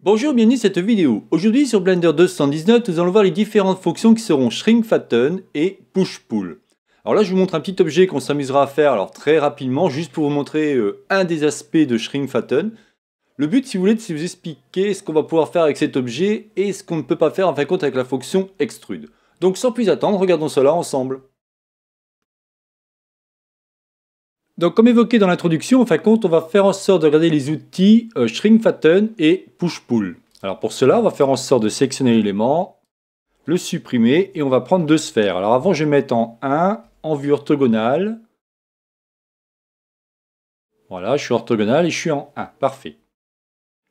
Bonjour, bienvenue dans cette vidéo. Aujourd'hui sur Blender 219, nous allons voir les différentes fonctions qui seront Shrink Fatten et Push Pull. Alors là, je vous montre un petit objet qu'on s'amusera à faire alors très rapidement, juste pour vous montrer euh, un des aspects de Shrink Fatten. Le but, si vous voulez, c'est de vous expliquer ce qu'on va pouvoir faire avec cet objet et ce qu'on ne peut pas faire en fin de compte avec la fonction Extrude. Donc sans plus attendre, regardons cela ensemble. Donc, comme évoqué dans l'introduction, en fin compte, on va faire en sorte de regarder les outils euh, fatten et Push-Pull. Alors, pour cela, on va faire en sorte de sélectionner l'élément, le supprimer et on va prendre deux sphères. Alors, avant, je vais mettre en 1 en vue orthogonale. Voilà, je suis orthogonal et je suis en 1. Parfait.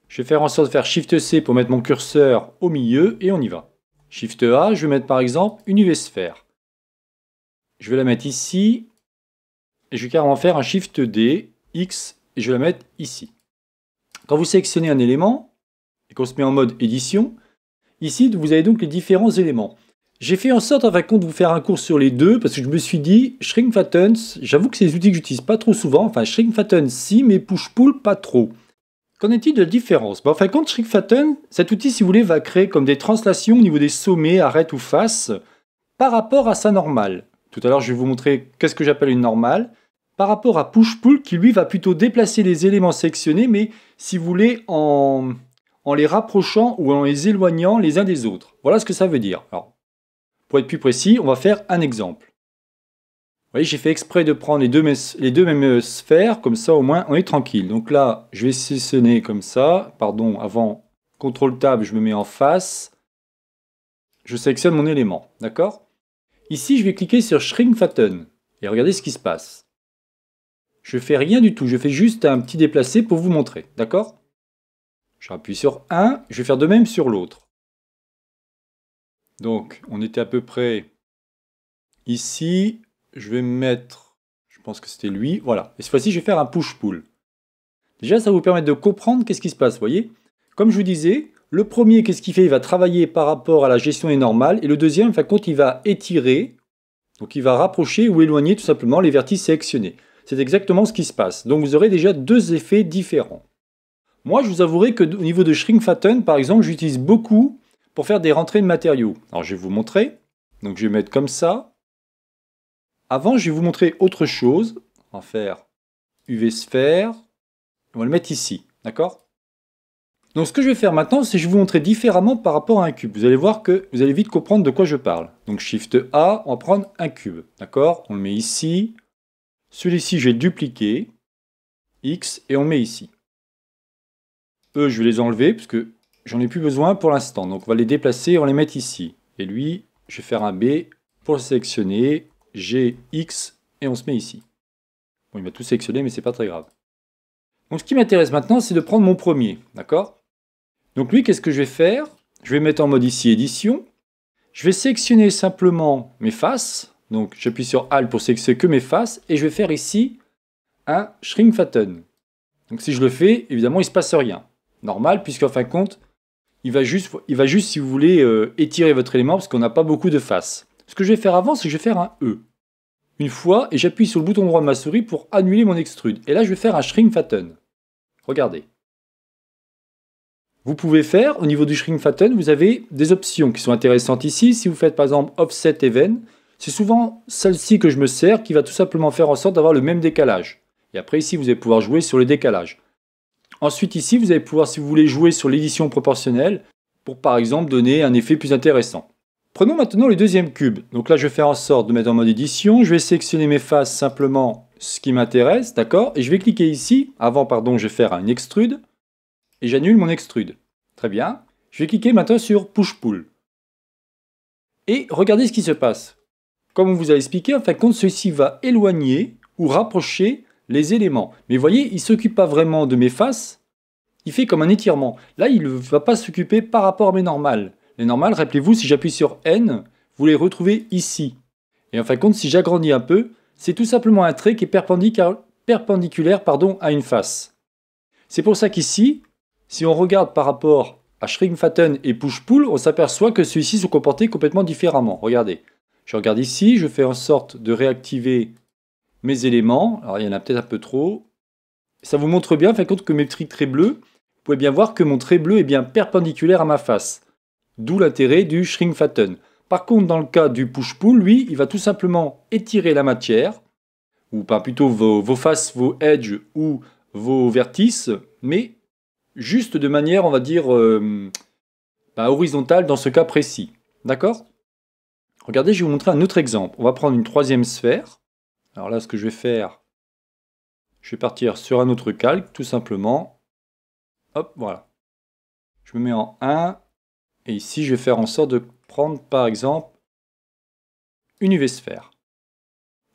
Je vais faire en sorte de faire Shift-C pour mettre mon curseur au milieu et on y va. Shift-A, je vais mettre par exemple une UV sphère. Je vais la mettre ici et je vais carrément faire un Shift D, X, et je vais la mettre ici. Quand vous sélectionnez un élément, et qu'on se met en mode édition, ici vous avez donc les différents éléments. J'ai fait en sorte en fin de compte de vous faire un cours sur les deux, parce que je me suis dit, Shrink Fattens, j'avoue que c'est des outils que j'utilise pas trop souvent, enfin Shrink Fattens, si, mais Push Pull pas trop. Qu'en est-il de la différence En fin de compte, Shrink cet outil si vous voulez va créer comme des translations au niveau des sommets, arêtes ou face, par rapport à sa normale. Tout à l'heure, je vais vous montrer qu'est-ce que j'appelle une normale. Par rapport à push-pull, qui lui va plutôt déplacer les éléments sectionnés, mais si vous voulez, en, les rapprochant ou en les éloignant les uns des autres. Voilà ce que ça veut dire. Alors, pour être plus précis, on va faire un exemple. Vous voyez, j'ai fait exprès de prendre les deux, mêmes euh, sphères, comme ça au moins on est tranquille. Donc là, je vais sélectionner comme ça. Pardon, avant, CTRL-TAB, je me mets en face. Je sélectionne mon élément, d'accord Ici, je vais cliquer sur Shrink Fatten et regardez ce qui se passe. Je fais rien du tout, je fais juste un petit déplacé pour vous montrer, d'accord Je J'appuie sur un, je vais faire de même sur l'autre. Donc, on était à peu près ici. Je vais mettre, je pense que c'était lui, voilà. Et cette fois-ci, je vais faire un push-pull. Déjà, ça vous permet de comprendre qu'est-ce qui se passe, Vous voyez Comme je vous disais, le premier, qu'est-ce qu'il fait Il va travailler par rapport à la gestion des normales. Et le deuxième, enfin, quand il va étirer, donc il va rapprocher ou éloigner tout simplement les vertices sélectionnés. C'est exactement ce qui se passe. Donc vous aurez déjà deux effets différents. Moi, je vous avouerai que au niveau de Shrink Fatten, par exemple, j'utilise beaucoup pour faire des rentrées de matériaux. Alors je vais vous montrer. Donc je vais mettre comme ça. Avant, je vais vous montrer autre chose. On va faire UV sphère. On va le mettre ici. D'accord donc ce que je vais faire maintenant, c'est que je vais vous montrer différemment par rapport à un cube. Vous allez voir que vous allez vite comprendre de quoi je parle. Donc Shift A, on va prendre un cube. D'accord On le met ici. Celui-ci, je vais dupliquer. X, et on le met ici. Eux, je vais les enlever, parce que j'en ai plus besoin pour l'instant. Donc on va les déplacer, on les met ici. Et lui, je vais faire un B pour le sélectionner. G, X, et on se met ici. Bon, il m'a tout sélectionné, mais c'est pas très grave. Donc ce qui m'intéresse maintenant, c'est de prendre mon premier, d'accord donc lui, qu'est-ce que je vais faire Je vais mettre en mode ici édition. Je vais sélectionner simplement mes faces. Donc j'appuie sur Alt pour sélectionner que mes faces. Et je vais faire ici un shrink fatten. Donc si je le fais, évidemment, il ne se passe rien. Normal, puisqu'en fin de compte, il va juste, si vous voulez, euh, étirer votre élément parce qu'on n'a pas beaucoup de faces. Ce que je vais faire avant, c'est que je vais faire un E. Une fois, et j'appuie sur le bouton droit de ma souris pour annuler mon extrude. Et là, je vais faire un shrink fatten. Regardez vous pouvez faire, au niveau du Shrink Fatten, vous avez des options qui sont intéressantes ici. Si vous faites par exemple Offset Event, c'est souvent celle-ci que je me sers qui va tout simplement faire en sorte d'avoir le même décalage. Et après ici, vous allez pouvoir jouer sur le décalage. Ensuite ici, vous allez pouvoir, si vous voulez, jouer sur l'édition proportionnelle pour par exemple donner un effet plus intéressant. Prenons maintenant le deuxième cube. Donc là, je vais faire en sorte de mettre en mode édition. Je vais sélectionner mes faces simplement ce qui m'intéresse, d'accord Et je vais cliquer ici. Avant, pardon, je vais faire un extrude et j'annule mon extrude. Très bien. Je vais cliquer maintenant sur Push-Pull. Et regardez ce qui se passe. Comme on vous a expliqué, en fin de compte, ceci va éloigner ou rapprocher les éléments. Mais vous voyez, il ne s'occupe pas vraiment de mes faces, il fait comme un étirement. Là, il ne va pas s'occuper par rapport à mes normales. Les normales, rappelez-vous, si j'appuie sur N, vous les retrouvez ici. Et en fin de compte, si j'agrandis un peu, c'est tout simplement un trait qui est perpendiculaire, perpendiculaire pardon, à une face. C'est pour ça qu'ici, si on regarde par rapport à Fatten et Pushpool, on s'aperçoit que ceux ci se comportés complètement différemment. Regardez. Je regarde ici, je fais en sorte de réactiver mes éléments. Alors, il y en a peut-être un peu trop. Ça vous montre bien, fait compte, que mes traits très bleus, vous pouvez bien voir que mon trait bleu est bien perpendiculaire à ma face. D'où l'intérêt du Fatten. Par contre, dans le cas du push-pull, lui, il va tout simplement étirer la matière, ou pas plutôt vos faces, vos edges ou vos vertices, mais juste de manière, on va dire, euh, bah, horizontale dans ce cas précis. D'accord Regardez, je vais vous montrer un autre exemple. On va prendre une troisième sphère. Alors là, ce que je vais faire, je vais partir sur un autre calque, tout simplement. Hop, voilà. Je me mets en 1. Et ici, je vais faire en sorte de prendre, par exemple, une UV sphère.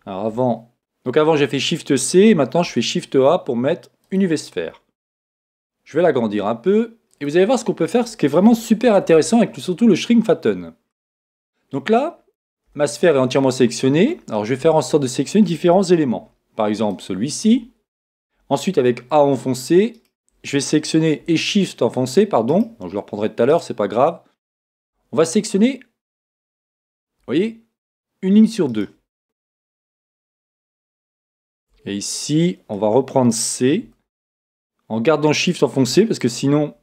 Alors avant, donc avant j'ai fait Shift C, maintenant je fais Shift A pour mettre une UV sphère. Je vais l'agrandir un peu et vous allez voir ce qu'on peut faire, ce qui est vraiment super intéressant avec surtout le shrink fatten. Donc là, ma sphère est entièrement sélectionnée. Alors je vais faire en sorte de sélectionner différents éléments. Par exemple celui-ci. Ensuite avec A enfoncé, je vais sélectionner et Shift enfoncé, pardon. je le reprendrai tout à l'heure, c'est pas grave. On va sélectionner, vous voyez, une ligne sur deux. Et ici, on va reprendre C en gardant Shift enfoncé, parce que sinon,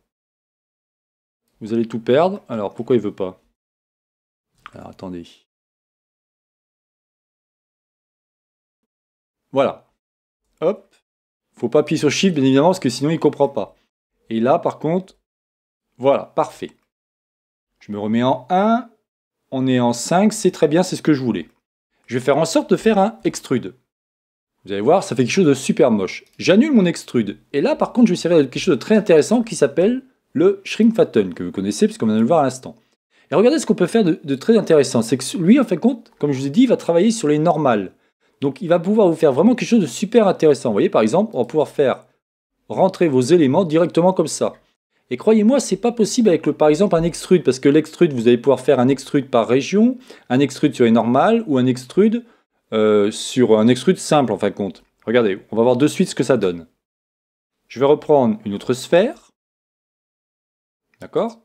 vous allez tout perdre. Alors, pourquoi il veut pas Alors, attendez. Voilà. Hop. Faut pas appuyer sur Shift, bien évidemment, parce que sinon, il comprend pas. Et là, par contre, voilà, parfait. Je me remets en 1. On est en 5, c'est très bien, c'est ce que je voulais. Je vais faire en sorte de faire un extrude. Vous allez voir, ça fait quelque chose de super moche. J'annule mon extrude. Et là, par contre, je vais servir quelque chose de très intéressant qui s'appelle le shrink fatten, que vous connaissez puisqu'on va le voir à l'instant. Et regardez ce qu'on peut faire de, très intéressant. C'est que lui, en fin de compte, comme je vous ai dit, il va travailler sur les normales. Donc il va pouvoir vous faire vraiment quelque chose de super intéressant. Vous voyez, par exemple, on va pouvoir faire rentrer vos éléments directement comme ça. Et croyez-moi, ce n'est pas possible avec le, par exemple un extrude, parce que l'extrude, vous allez pouvoir faire un extrude par région, un extrude sur les normales ou un extrude euh, sur un extrude simple en fin de compte. Regardez, on va voir de suite ce que ça donne. Je vais reprendre une autre sphère. D'accord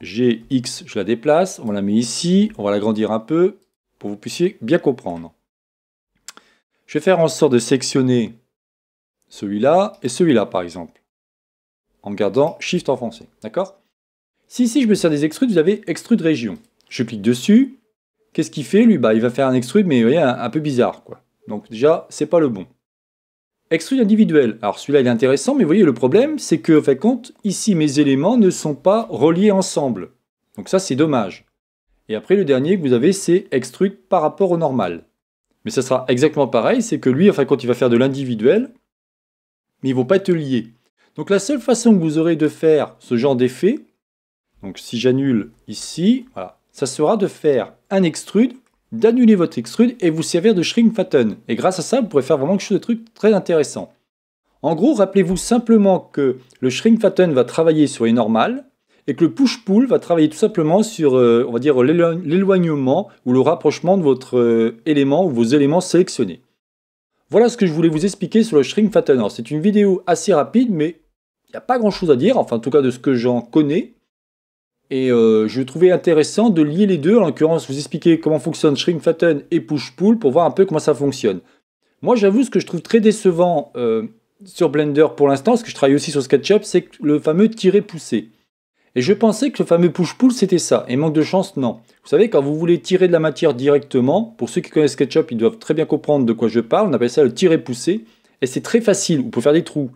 J'ai X, je la déplace, on la met ici, on va l'agrandir un peu pour que vous puissiez bien comprendre. Je vais faire en sorte de sectionner celui-là et celui-là par exemple, en gardant Shift enfoncé, D'accord Si ici je me sers des extrudes, vous avez extrude région. Je clique dessus, Qu'est-ce qu'il fait lui bah, Il va faire un extrude, mais vous voyez, un, peu bizarre. Quoi. Donc déjà, c'est pas le bon. Extrude individuel. Alors celui-là, il est intéressant, mais vous voyez, le problème, c'est que, en fin compte, ici, mes éléments ne sont pas reliés ensemble. Donc ça, c'est dommage. Et après, le dernier que vous avez, c'est extrude par rapport au normal. Mais ça sera exactement pareil, c'est que lui, en fin de il va faire de l'individuel, mais ils ne vont pas être liés. Donc la seule façon que vous aurez de faire ce genre d'effet, donc si j'annule ici, ça sera de faire un extrude, d'annuler votre extrude et vous servir de shrink fatten. Et grâce à ça, vous pourrez faire vraiment quelque chose de très intéressant. En gros, rappelez-vous simplement que le shrink fatten va travailler sur les normales et que le push-pull va travailler tout simplement sur, euh, on va dire, l'éloignement ou le rapprochement de votre euh, élément ou vos éléments sélectionnés. Voilà ce que je voulais vous expliquer sur le shrink fatten. C'est une vidéo assez rapide, mais il n'y a pas grand-chose à dire, enfin en tout cas de ce que j'en connais. Et euh, je trouvais intéressant de lier les deux, en l'occurrence vous expliquer comment fonctionne Shrink Fatten et Push Pull pour voir un peu comment ça fonctionne. Moi j'avoue ce que je trouve très décevant euh, sur Blender pour l'instant, parce que je travaille aussi sur SketchUp, c'est le fameux tirer-pousser. Et je pensais que le fameux push-pull c'était ça, et manque de chance non. Vous savez quand vous voulez tirer de la matière directement, pour ceux qui connaissent SketchUp ils doivent très bien comprendre de quoi je parle, on appelle ça le tirer-pousser, et c'est très facile, vous pouvez faire des trous.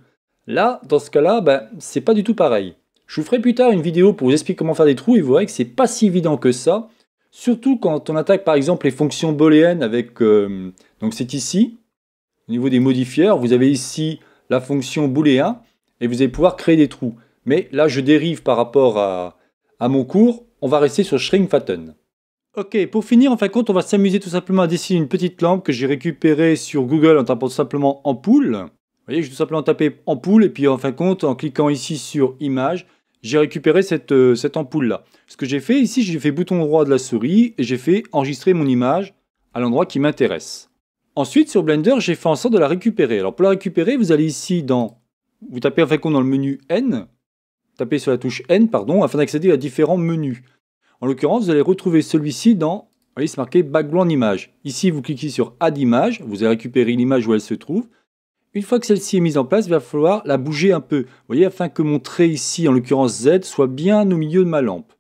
Là, dans ce cas-là, ben, c'est pas du tout pareil. Je vous ferai plus tard une vidéo pour vous expliquer comment faire des trous et vous verrez que c'est pas si évident que ça. Surtout quand on attaque par exemple les fonctions booléennes avec... Euh, donc c'est ici, au niveau des modifieurs, vous avez ici la fonction booléen et vous allez pouvoir créer des trous. Mais là je dérive par rapport à, mon cours, on va rester sur Shrinkfatten. Ok, pour finir, en fin de compte, on va s'amuser tout simplement à dessiner une petite lampe que j'ai récupérée sur Google en tapant simplement ampoule. Vous voyez, je vais tout simplement taper « ampoule et puis en fin de compte, en cliquant ici sur image, j'ai récupéré euh, cette, ampoule-là. Ce que j'ai fait ici, j'ai fait bouton droit de la souris et j'ai fait enregistrer mon image à l'endroit qui m'intéresse. Ensuite, sur Blender, j'ai fait en sorte de la récupérer. Alors pour la récupérer, vous allez ici dans... Vous tapez en fait, dans le menu N, tapez sur la touche N, pardon, afin d'accéder à différents menus. En l'occurrence, vous allez retrouver celui-ci dans... Vous voyez, c'est marqué Background Image. Ici, vous cliquez sur Add Image, vous allez récupérer l'image où elle se trouve. Une fois que celle-ci est mise en place, il va falloir la bouger un peu, vous voyez, afin que mon trait ici, en l'occurrence Z, soit bien au milieu de ma lampe.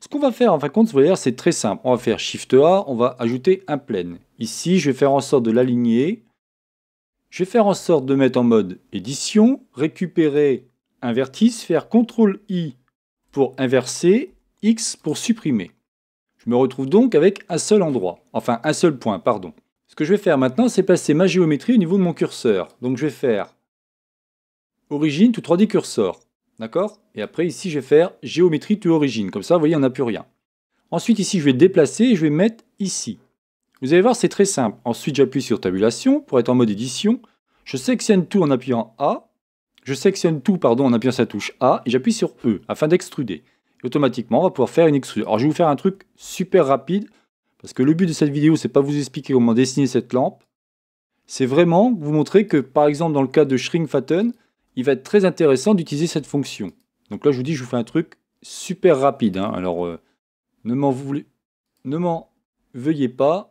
Ce qu'on va faire en fin de compte, c'est très simple. On va faire Shift A, on va ajouter un plane. Ici, je vais faire en sorte de l'aligner. Je vais faire en sorte de mettre en mode édition, récupérer un vertice, faire CTRL I pour inverser, X pour supprimer. Je me retrouve donc avec un seul endroit, enfin un seul point, pardon. Ce que je vais faire maintenant, c'est placer ma géométrie au niveau de mon curseur. Donc je vais faire origine tout 3D curseur. D'accord Et après ici, je vais faire géométrie to origine. Comme ça, vous voyez, on n'a plus rien. Ensuite ici, je vais déplacer et je vais mettre ici. Vous allez voir, c'est très simple. Ensuite, j'appuie sur tabulation pour être en mode édition. Je sectionne tout en appuyant A. Je sectionne tout, pardon, en appuyant sa touche A et j'appuie sur E afin d'extruder. Automatiquement, on va pouvoir faire une extrusion. Alors, je vais vous faire un truc super rapide. Parce que le but de cette vidéo, c'est pas vous expliquer comment dessiner cette lampe. C'est vraiment vous montrer que, par exemple, dans le cas de Shrinkfatten, il va être très intéressant d'utiliser cette fonction. Donc là, je vous dis, je vous fais un truc super rapide. Hein. Alors, euh, ne m'en veuillez pas.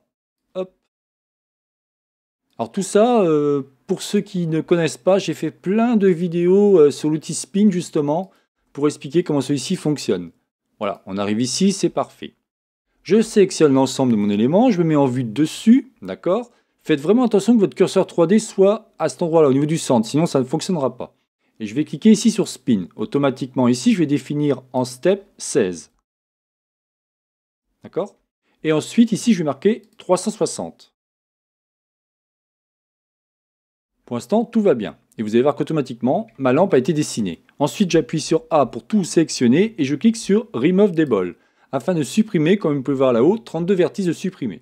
Alors tout ça, euh, pour ceux qui ne connaissent pas, j'ai fait plein de vidéos euh, sur l'outil Spin, justement, pour expliquer comment celui-ci fonctionne. Voilà, on arrive ici, c'est parfait. Je sélectionne l'ensemble de mon élément, je me mets en vue dessus, d'accord Faites vraiment attention que votre curseur 3D soit à cet endroit-là, au niveau du centre, sinon ça ne fonctionnera pas. Et je vais cliquer ici sur Spin. Automatiquement ici, je vais définir en step 16. D'accord Et ensuite, ici, je vais marquer 360. Pour l'instant, tout va bien. Et vous allez voir qu'automatiquement, ma lampe a été dessinée. Ensuite, j'appuie sur A pour tout sélectionner et je clique sur Remove Débol afin de supprimer, comme vous pouvez voir là-haut, 32 vertices de supprimer.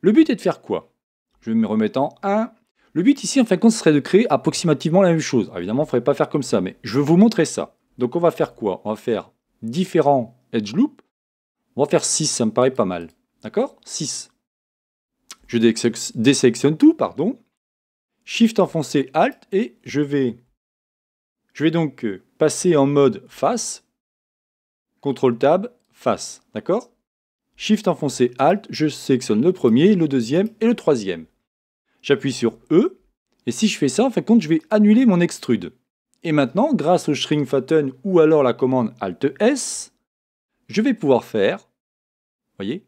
Le but est de faire quoi Je vais me remettre en 1. Le but ici, en fin de compte, serait de créer approximativement la même chose. Évidemment, il ne faudrait pas faire comme ça, mais je vais vous montrer ça. Donc on va faire quoi On va faire différents edge loops. On va faire 6, ça me paraît pas mal. D'accord 6. Je désélectionne tout, pardon. Shift enfoncé, Alt, et je vais, je vais donc euh, passer en mode face. CTRL Tab, face. D'accord Shift enfoncé Alt, je sélectionne le premier, le deuxième et le troisième. J'appuie sur E, et si je fais ça, en fin de compte, je vais annuler mon extrude. Et maintenant, grâce au string fatten ou alors la commande Alt S, je vais pouvoir faire, voyez,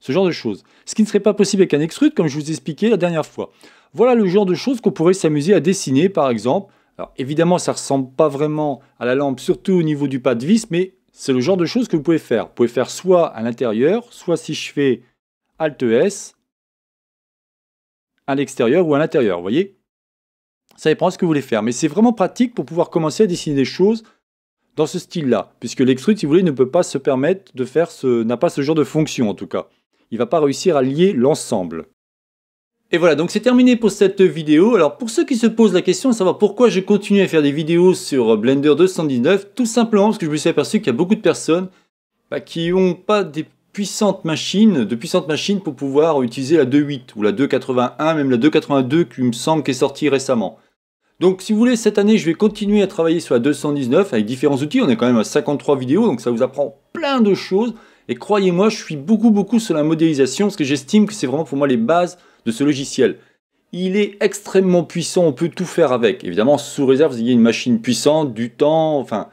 ce genre de choses. Ce qui ne serait pas possible avec un extrude, comme je vous expliquais la dernière fois. Voilà le genre de choses qu'on pourrait s'amuser à dessiner, par exemple. Alors évidemment, ça ne ressemble pas vraiment à la lampe, surtout au niveau du pas de vis, mais c'est le genre de choses que vous pouvez faire. Vous pouvez faire soit à l'intérieur, soit si je fais Alt e S, à l'extérieur ou à l'intérieur, vous voyez Ça dépend de ce que vous voulez faire. Mais c'est vraiment pratique pour pouvoir commencer à dessiner des choses dans ce style-là, puisque l'extrude, si vous voulez, ne peut pas se permettre de faire ce... n'a pas ce genre de fonction, en tout cas. Il ne va pas réussir à lier l'ensemble. Et voilà, donc c'est terminé pour cette vidéo. Alors pour ceux qui se posent la question de savoir pourquoi je continue à faire des vidéos sur euh, Blender 219, tout simplement parce que je me suis aperçu qu'il y a beaucoup de personnes bah, qui n'ont pas des puissantes machines, de puissantes machines pour pouvoir utiliser la 2.8 ou la 2.81, même la 2.82 qui me semble est sortie récemment. Donc si vous voulez, cette année, je vais continuer à travailler sur la 219 avec différents outils. On est quand même à 53 vidéos, donc ça vous apprend plein de choses. Et croyez-moi, je suis beaucoup beaucoup sur la modélisation, parce que j'estime que c'est vraiment pour moi les bases de ce logiciel. Il est extrêmement puissant, on peut tout faire avec. Évidemment, sous réserve, il y a une machine puissante, du temps, enfin,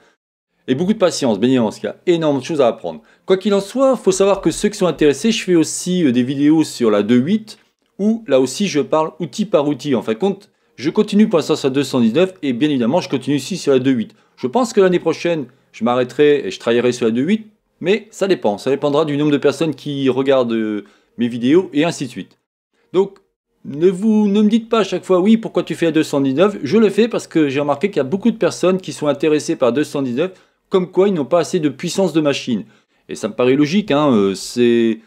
et beaucoup de patience, bien évidemment, parce qu'il y a énormément de choses à apprendre. Quoi qu'il en soit, faut savoir que ceux qui sont intéressés, je fais aussi euh, des vidéos sur la 2.8, où là aussi je parle outil par outil. En fin de compte, je continue pour l'instant sur la 219, et bien évidemment, je continue aussi sur la 2.8. Je pense que l'année prochaine, je m'arrêterai et je travaillerai sur la 2.8, mais ça dépend. Ça dépendra du nombre de personnes qui regardent euh, mes vidéos, et ainsi de suite. Donc, ne, vous, me dites pas à chaque fois, oui, pourquoi tu fais la 219 Je le fais parce que j'ai remarqué qu'il y a beaucoup de personnes qui sont intéressées par 219, comme quoi ils n'ont pas assez de puissance de machine. Et ça me paraît logique, hein, euh, c'est...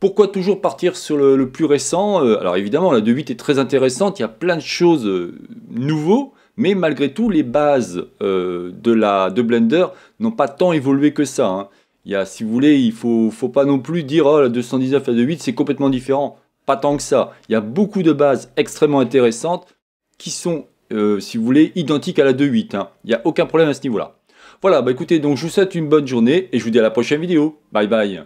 Pourquoi toujours partir sur le, plus récent euh, Alors évidemment, la 2.8 est très intéressante, il y a plein de choses euh, nouveaux, mais malgré tout, les bases de, la, de Blender n'ont pas tant évolué que ça. Hein. Il si vous voulez, il ne faut, pas non plus dire oh, la 219 la 2.8 c'est complètement différent pas tant que ça. Il y a beaucoup de bases extrêmement intéressantes qui sont, euh, si vous voulez, identiques à la 2.8. Hein. Il n'y a aucun problème à ce niveau-là. Voilà, bah écoutez, donc je vous souhaite une bonne journée et je vous dis à la prochaine vidéo. Bye bye